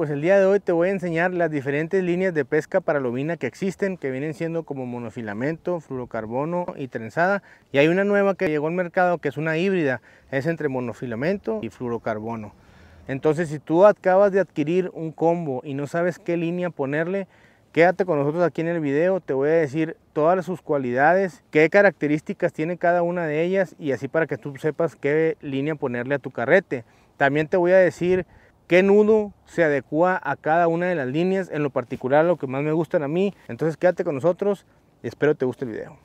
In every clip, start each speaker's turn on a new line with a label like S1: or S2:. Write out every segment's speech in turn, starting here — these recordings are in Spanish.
S1: pues el día de hoy te voy a enseñar las diferentes líneas de pesca para lobina que existen, que vienen siendo como monofilamento, fluorocarbono y trenzada. Y hay una nueva que llegó al mercado que es una híbrida, es entre monofilamento y fluorocarbono. Entonces si tú acabas de adquirir un combo y no sabes qué línea ponerle, Quédate con nosotros aquí en el video, te voy a decir todas sus cualidades, qué características tiene cada una de ellas y así para que tú sepas qué línea ponerle a tu carrete. También te voy a decir qué nudo se adecua a cada una de las líneas, en lo particular lo que más me gustan a mí. Entonces quédate con nosotros y espero te guste el video.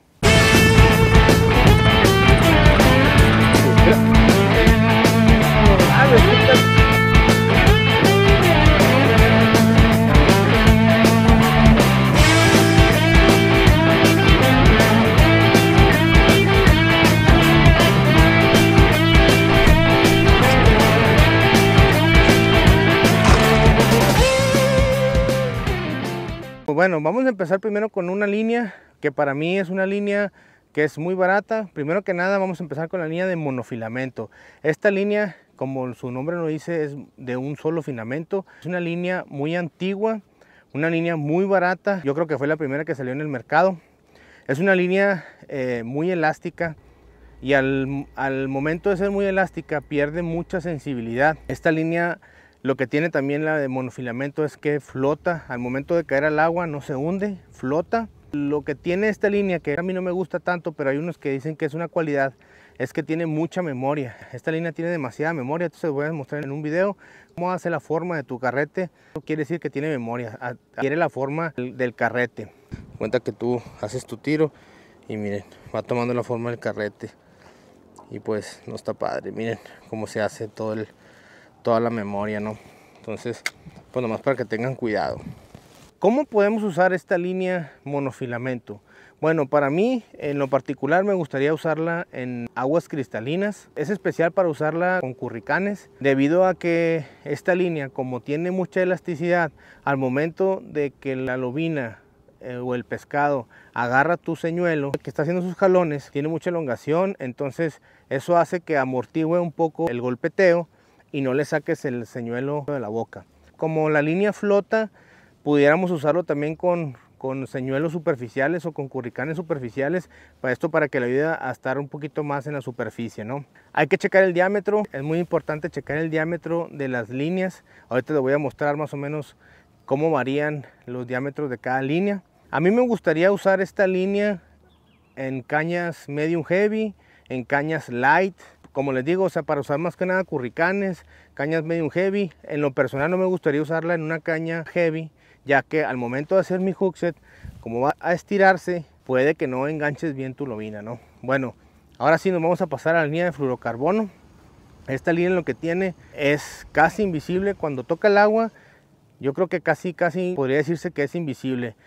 S1: Bueno, vamos a empezar primero con una línea que para mí es una línea que es muy barata. Primero que nada vamos a empezar con la línea de monofilamento. Esta línea, como su nombre lo dice, es de un solo filamento. Es una línea muy antigua, una línea muy barata. Yo creo que fue la primera que salió en el mercado. Es una línea eh, muy elástica y al, al momento de ser muy elástica pierde mucha sensibilidad. Esta línea lo que tiene también la de monofilamento es que flota, al momento de caer al agua no se hunde, flota. Lo que tiene esta línea, que a mí no me gusta tanto, pero hay unos que dicen que es una cualidad, es que tiene mucha memoria. Esta línea tiene demasiada memoria, entonces voy a mostrar en un video cómo hace la forma de tu carrete. quiere decir que tiene memoria, adquiere la forma del carrete. Cuenta que tú haces tu tiro y miren, va tomando la forma del carrete. Y pues no está padre, miren cómo se hace todo el, toda la memoria, ¿no? Entonces, pues nomás para que tengan cuidado. ¿Cómo podemos usar esta línea monofilamento? Bueno, para mí en lo particular me gustaría usarla en aguas cristalinas. Es especial para usarla con curricanes debido a que esta línea como tiene mucha elasticidad al momento de que la lobina eh, o el pescado agarra tu señuelo que está haciendo sus jalones tiene mucha elongación entonces eso hace que amortigüe un poco el golpeteo y no le saques el señuelo de la boca. Como la línea flota, pudiéramos usarlo también con, señuelos superficiales o con curricanes superficiales para esto para que le ayude a estar un poquito más en la superficie no hay que checar el diámetro es muy importante checar el diámetro de las líneas ahorita te voy a mostrar más o menos cómo varían los diámetros de cada línea a mí me gustaría usar esta línea en cañas medium heavy en cañas light como les digo, o sea, para usar más que nada curricanes, cañas medium heavy. En lo personal no me gustaría usarla en una caña heavy, ya que al momento de hacer mi hookset, como va a estirarse, puede que no enganches bien tu lobina, ¿no? Bueno, ahora sí nos vamos a pasar a la línea de fluorocarbono. Esta línea lo que tiene es casi invisible cuando toca el agua. Yo creo que casi, casi podría decirse que es invisible.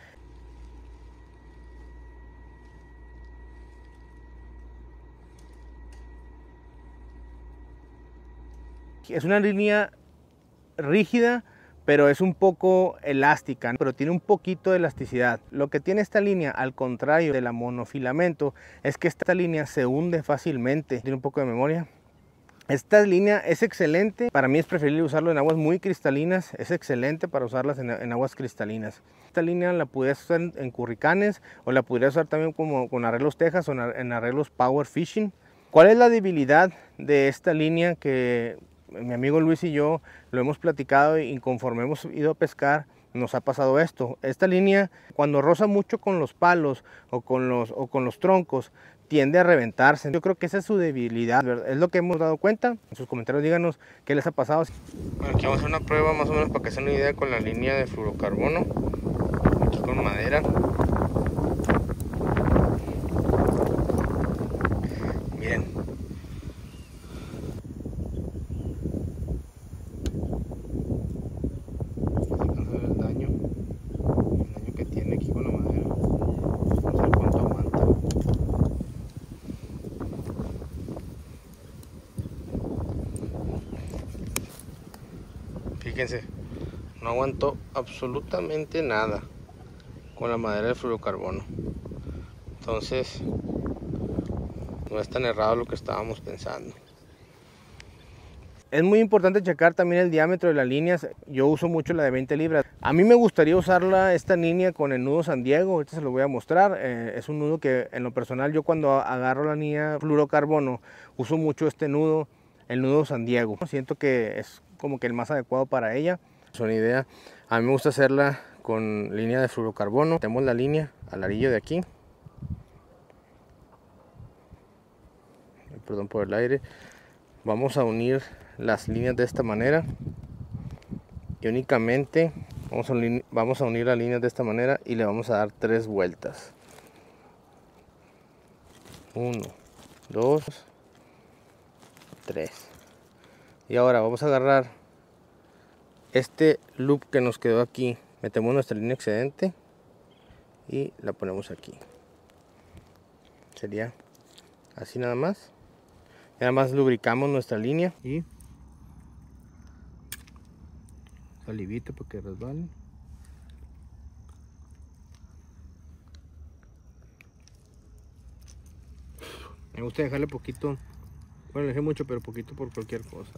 S1: es una línea rígida, pero es un poco elástica, pero tiene un poquito de elasticidad. Lo que tiene esta línea, al contrario de la monofilamento, es que esta línea se hunde fácilmente. Tiene un poco de memoria. Esta línea es excelente, para mí es preferible usarlo en aguas muy cristalinas, es excelente para usarlas en, aguas cristalinas. Esta línea la pudieras usar en, curricanes o la pudieras usar también como con arreglos Texas o en arreglos power fishing. ¿Cuál es la debilidad de esta línea que mi amigo Luis y yo lo hemos platicado y conforme hemos ido a pescar, nos ha pasado esto. Esta línea, cuando roza mucho con los palos o con los, con los troncos, tiende a reventarse. Yo creo que esa es su debilidad, es lo que hemos dado cuenta. En sus comentarios díganos qué les ha pasado. Aquí vamos a hacer una prueba más o menos para que se den una idea con la línea de fluorocarbono. Aquí con madera. bien fíjense, no aguantó absolutamente nada con la madera de fluorocarbono. Entonces, no es tan errado lo que estábamos pensando. Es muy importante checar también el diámetro de las líneas. Yo uso mucho la de 20 libras. A mí me gustaría usarla esta línea con el nudo San Diego. Ahorita se lo voy a mostrar. Eh, es un nudo que en lo personal yo cuando agarro la línea fluorocarbono uso mucho este nudo el nudo San Diego. Siento que es como que el más adecuado para ella. Es una idea, a mí me gusta hacerla con línea de fluorocarbono. Tenemos la línea al arillo de aquí. Perdón por el aire. Vamos a unir las líneas de esta manera. Y únicamente vamos a, unir, vamos a unir las líneas de esta manera y le vamos a dar tres vueltas. Uno, dos, 3 y ahora vamos a agarrar este loop que nos quedó aquí metemos nuestra línea excedente y la ponemos aquí sería así nada más nada más lubricamos nuestra línea y salivita para que resbalen me gusta dejarle poquito bueno, le mucho, pero poquito por cualquier cosa.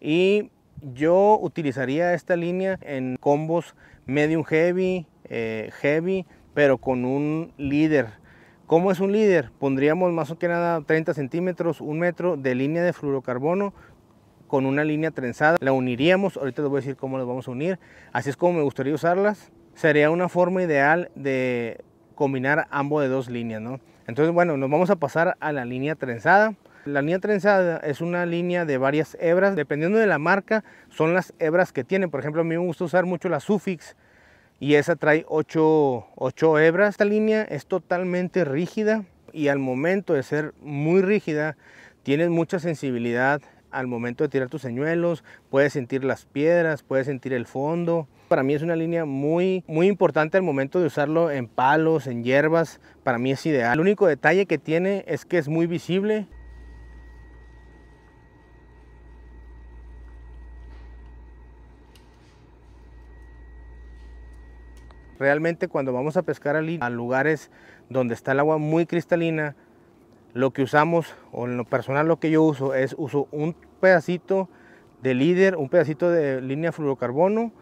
S1: Y yo utilizaría esta línea en combos medium heavy, eh, heavy, pero con un líder. ¿Cómo es un líder? Pondríamos más o que nada 30 centímetros, un metro de línea de fluorocarbono con una línea trenzada. La uniríamos, ahorita les voy a decir cómo las vamos a unir. Así es como me gustaría usarlas. Sería una forma ideal de combinar ambos de dos líneas, ¿no? Entonces, bueno, nos vamos a pasar a la línea trenzada. La línea trenzada es una línea de varias hebras, dependiendo de la marca son las hebras que tienen. Por ejemplo, a mí me gusta usar mucho la Sufix y esa trae 8, hebras. Esta línea es totalmente rígida y al momento de ser muy rígida tienes mucha sensibilidad al momento de tirar tus señuelos, puedes sentir las piedras, puedes sentir el fondo. Para mí es una línea muy, muy importante al momento de usarlo en palos, en hierbas, para mí es ideal. El único detalle que tiene es que es muy visible, Realmente cuando vamos a pescar a lugares donde está el agua muy cristalina, lo que usamos, o en lo personal lo que yo uso, es uso un pedacito de líder, un pedacito de línea fluorocarbono,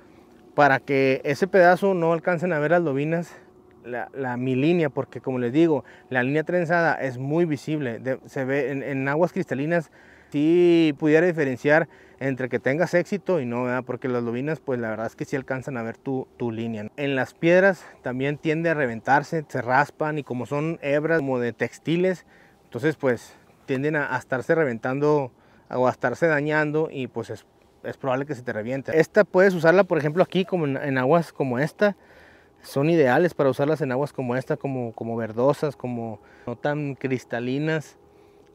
S1: para que ese pedazo no alcancen a ver las lobinas, la, mi línea, porque como les digo, la línea trenzada es muy visible, se ve en aguas cristalinas, si pudiera diferenciar entre que tengas éxito y no, porque las lobinas pues la verdad es que sí alcanzan a ver tu, línea. En las piedras también tiende a reventarse, se raspan y como son hebras como de textiles, entonces pues tienden a, estarse reventando o a estarse dañando y pues es, probable que se te reviente. Esta puedes usarla por ejemplo aquí como en, aguas como esta, son ideales para usarlas en aguas como esta, como, como verdosas, como no tan cristalinas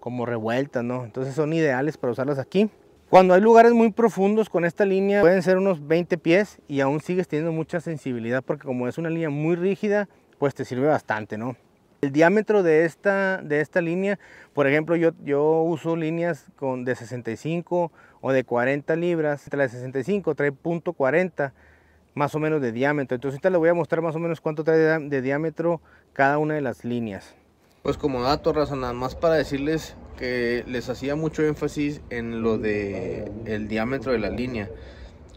S1: como revueltas, ¿no? Entonces son ideales para usarlas aquí. Cuando hay lugares muy profundos con esta línea, pueden ser unos 20 pies y aún sigues teniendo mucha sensibilidad porque como es una línea muy rígida, pues te sirve bastante, ¿no? El diámetro de esta, de esta línea, por ejemplo, yo, yo uso líneas con, de 65 o de 40 libras. La de 65 trae .40 más o menos de diámetro. Entonces ahorita le voy a mostrar más o menos cuánto trae de diámetro cada una de las líneas pues como dato, raza, nada más para decirles que les hacía mucho énfasis en lo de el diámetro de la línea.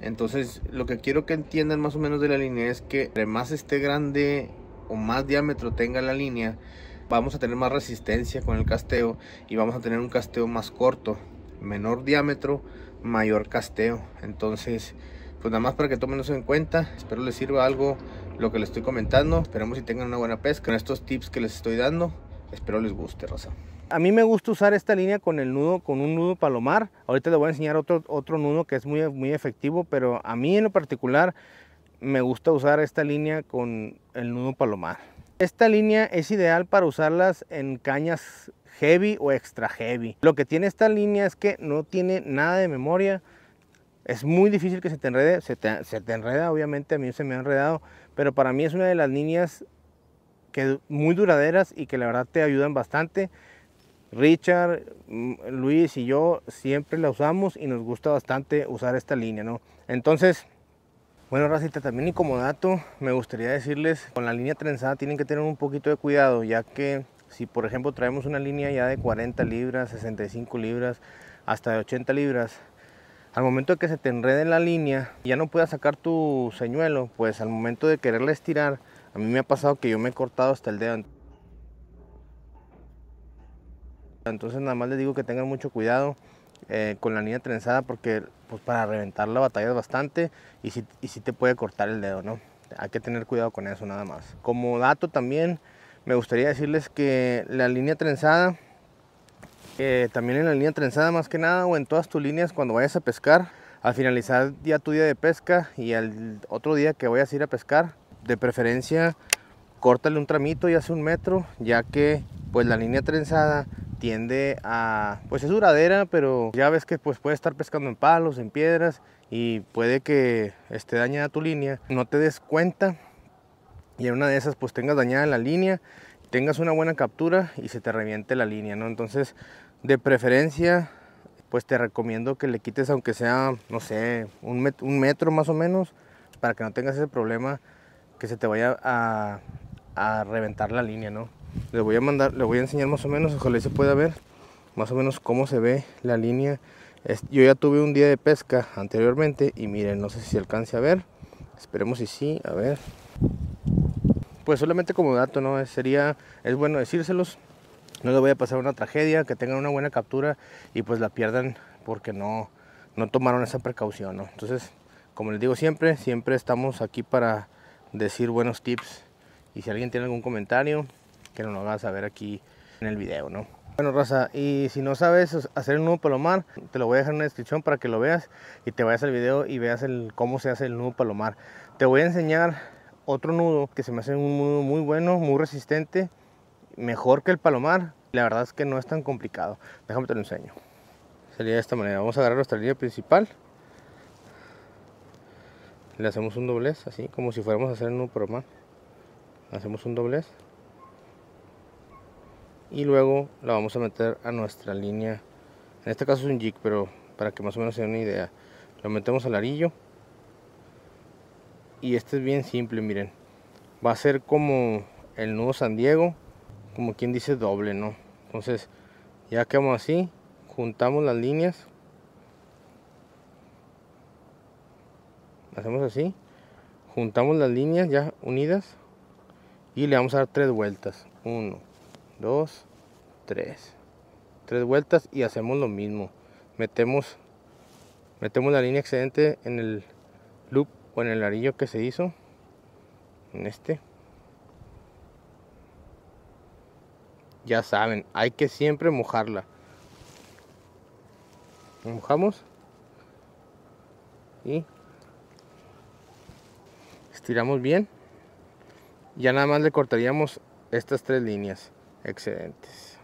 S1: Entonces, lo que quiero que entiendan más o menos de la línea es que entre más esté grande o más diámetro tenga la línea, vamos a tener más resistencia con el casteo y vamos a tener un casteo más corto. Menor diámetro, mayor casteo. Entonces, pues nada más para que tomen eso en cuenta. Espero les sirva algo lo que les estoy comentando. Esperemos si tengan una buena pesca con estos tips que les estoy dando. Espero les guste, Rosa. A mí me gusta usar esta línea con el nudo, con un nudo palomar. Ahorita les voy a enseñar otro, otro nudo que es muy, muy efectivo, pero a mí en lo particular me gusta usar esta línea con el nudo palomar. Esta línea es ideal para usarlas en cañas heavy o extra heavy. Lo que tiene esta línea es que no tiene nada de memoria. Es muy difícil que se te enrede. Se te, se te enreda, obviamente a mí se me ha enredado. Pero para mí es una de las líneas que muy duraderas y que la verdad te ayudan bastante. Richard, mm, Luis y yo siempre la usamos y nos gusta bastante usar esta línea, ¿no? Entonces, bueno, racita, también y como dato, me gustaría decirles, con la línea trenzada tienen que tener un poquito de cuidado, ya que si por ejemplo traemos una línea ya de 40 libras, 65 libras, hasta de 80 libras, al momento de que se te enrede la línea, Y ya no puedas sacar tu señuelo, pues al momento de quererla estirar, a mí me ha pasado que yo me he cortado hasta el dedo. Entonces nada más les digo que tengan mucho cuidado eh, con la línea trenzada porque pues, para reventarla batallas bastante y si, y si te puede cortar el dedo, ¿no? Hay que tener cuidado con eso nada más. Como dato también, me gustaría decirles que la línea trenzada, eh, también en la línea trenzada más que nada o en todas tus líneas cuando vayas a pescar, al finalizar ya tu día de pesca y al otro día que vayas a ir a pescar, de preferencia córtale un tramito y hace un metro, ya que pues la línea trenzada tiende a, pues es duradera, pero ya ves que pues puede estar pescando en palos, en piedras y puede que esté dañada tu línea, no te des cuenta y en una de esas pues tengas dañada la línea, tengas una buena captura y se te reviente la línea, ¿no? Entonces, de preferencia, pues te recomiendo que le quites aunque sea, no sé, un, un metro más o menos, para que no tengas ese problema que se te vaya a, reventar la línea, ¿no? Les voy a mandar, le voy a enseñar más o menos, ojalá se pueda ver más o menos cómo se ve la línea. Yo ya tuve un día de pesca anteriormente y miren, no sé si se alcance a ver. Esperemos si sí, a ver. Pues solamente como dato, ¿no? Sería, es bueno decírselos. No les voy a pasar una tragedia, que tengan una buena captura y pues la pierdan porque no, no tomaron esa precaución, ¿no? Entonces, como les digo siempre, siempre estamos aquí para decir buenos tips. Y si alguien tiene algún comentario, que no lo a ver aquí en el video, ¿no? Bueno, Rosa, y si no sabes hacer el nudo palomar, te lo voy a dejar en la descripción para que lo veas y te vayas al video y veas el, cómo se hace el nudo palomar. Te voy a enseñar otro nudo que se me hace un nudo muy bueno, muy resistente, mejor que el palomar. La verdad es que no es tan complicado. Déjame te lo enseño. Sería de esta manera. Vamos a agarrar nuestra línea principal le hacemos un doblez así como si fuéramos a hacer un programa hacemos un doblez y luego la vamos a meter a nuestra línea en este caso es un jig pero para que más o menos se den una idea lo metemos al arillo y este es bien simple miren va a ser como el nudo San Diego como quien dice doble no entonces ya quedamos así juntamos las líneas hacemos así juntamos las líneas ya unidas y le vamos a dar tres vueltas 1 2 3 tres vueltas y hacemos lo mismo metemos metemos la línea excedente en el loop o en el arillo que se hizo en este ya saben hay que siempre mojarla mojamos y Tiramos bien ya nada más le cortaríamos estas tres líneas excedentes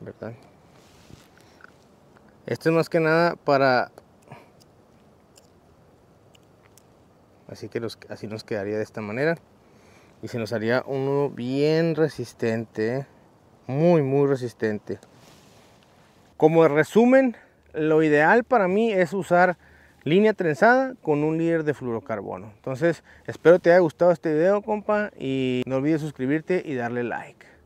S1: verdad esto es más que nada para así que así nos quedaría de esta manera y se nos haría uno bien resistente muy muy resistente como resumen lo ideal para mí es usar línea trenzada con un líder de fluorocarbono. Entonces, espero te haya gustado este video, compa, y no olvides suscribirte y darle like.